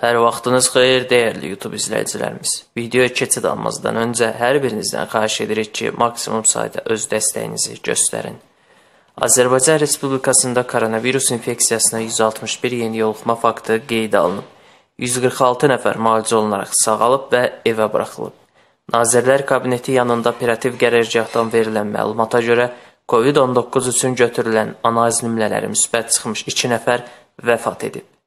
Hər vaxtınız xeyir, dəyərli YouTube izləyicilərimiz. Videoya keçid almazdan öncə hər birinizdən xahiş edirik ki, maksimum sayda öz dəstəyinizi göstərin. Azərbaycan Respublikasında koronavirus infeksiyasına 161 yeni yoluxma faktı qeyd alınıb. 146 nəfər müalicə olunaraq sağalıb və evə buraxılıb. Nazirlər Kabineti yanında operativ qərargahdan verilən məlumata görə COVID-19 üçün götürülən analiz nümunələri müsbət çıxmış 2 nəfər vəfat edib.